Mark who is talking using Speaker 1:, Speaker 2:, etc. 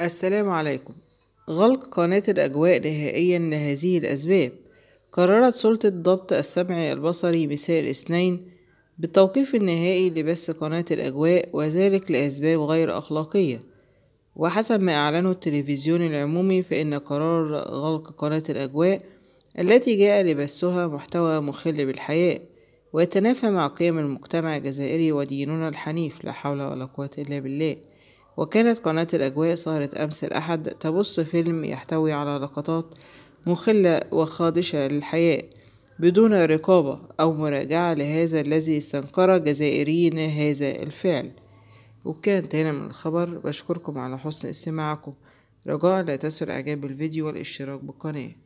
Speaker 1: السلام عليكم غلق قناة الأجواء نهائيا لهذه الأسباب قررت سلطة ضبط السمع البصري مساء الاثنين بالتوقيف النهائي لبث قناة الأجواء وذلك لأسباب غير أخلاقية وحسب ما أعلنه التلفزيون العمومي فإن قرار غلق قناة الأجواء التي جاء لبثها محتوى مخل بالحياة ويتنافى مع قيم المجتمع الجزائري وديننا الحنيف لا حول ولا قوة إلا بالله وكانت قناة الأجواء صارت أمس الأحد تبص فيلم يحتوي على لقطات مخلة وخادشة للحياة بدون رقابة أو مراجعة لهذا الذي استنكر جزائريين هذا الفعل وكانت هنا من الخبر بشكركم على حسن استماعكم رجاء لا تنسوا الإعجاب بالفيديو والاشتراك بالقناة